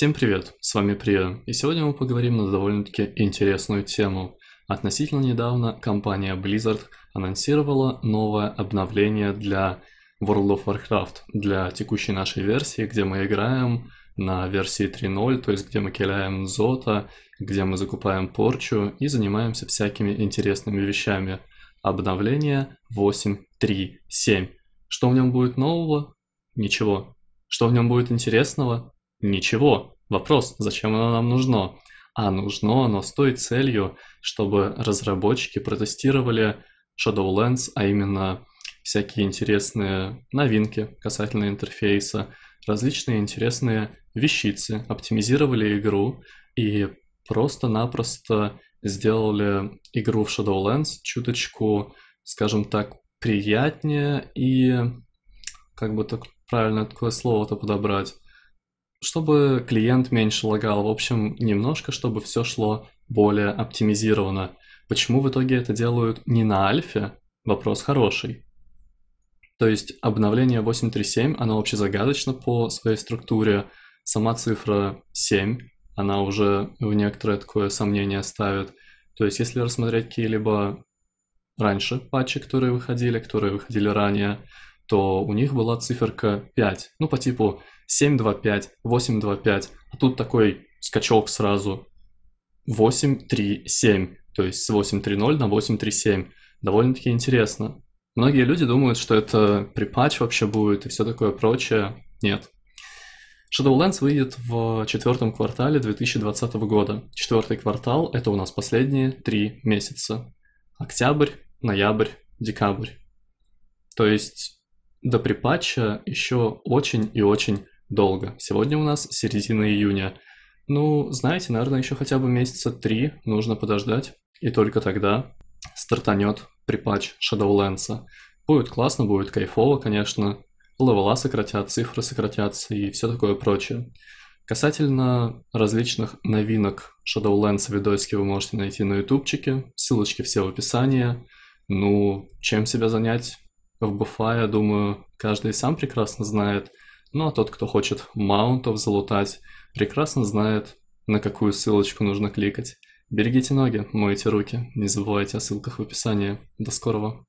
Всем привет, с вами Прия, и сегодня мы поговорим на довольно-таки интересную тему. Относительно недавно компания Blizzard анонсировала новое обновление для World of Warcraft, для текущей нашей версии, где мы играем на версии 3.0, то есть где мы киляем зота, где мы закупаем порчу и занимаемся всякими интересными вещами. Обновление 8.3.7. Что в нем будет нового? Ничего. Что в нем будет интересного? Ничего. Вопрос, зачем оно нам нужно? А нужно оно с той целью, чтобы разработчики протестировали Shadowlands, а именно всякие интересные новинки касательно интерфейса, различные интересные вещицы, оптимизировали игру и просто-напросто сделали игру в Shadowlands чуточку, скажем так, приятнее и как бы так правильно такое слово-то подобрать – чтобы клиент меньше лагал, в общем, немножко, чтобы все шло более оптимизировано. Почему в итоге это делают не на альфе? Вопрос хороший. То есть обновление 8.3.7, оно вообще загадочно по своей структуре. Сама цифра 7, она уже в некоторое такое сомнение ставит. То есть если рассмотреть какие-либо раньше патчи, которые выходили, которые выходили ранее, то у них была циферка 5. Ну, по типу 725, 825. А тут такой скачок сразу. 837. То есть с 830 на 837. Довольно-таки интересно. Многие люди думают, что это припач вообще будет и все такое прочее. Нет. Shadowlands выйдет в четвертом квартале 2020 года. Четвертый квартал — это у нас последние три месяца. Октябрь, ноябрь, декабрь. То есть до припатча еще очень и очень долго. Сегодня у нас середина июня. Ну, знаете, наверное, еще хотя бы месяца три нужно подождать. И только тогда стартанет припач Shadowlands. Будет классно, будет кайфово, конечно. Левела сократят, цифры сократятся и все такое прочее. Касательно различных новинок Shadowlands видосики вы можете найти на ютубчике. Ссылочки все в описании. Ну, чем себя занять? в буфа, я думаю, каждый сам прекрасно знает. Ну а тот, кто хочет маунтов залутать, прекрасно знает, на какую ссылочку нужно кликать. Берегите ноги, мойте руки, не забывайте о ссылках в описании. До скорого!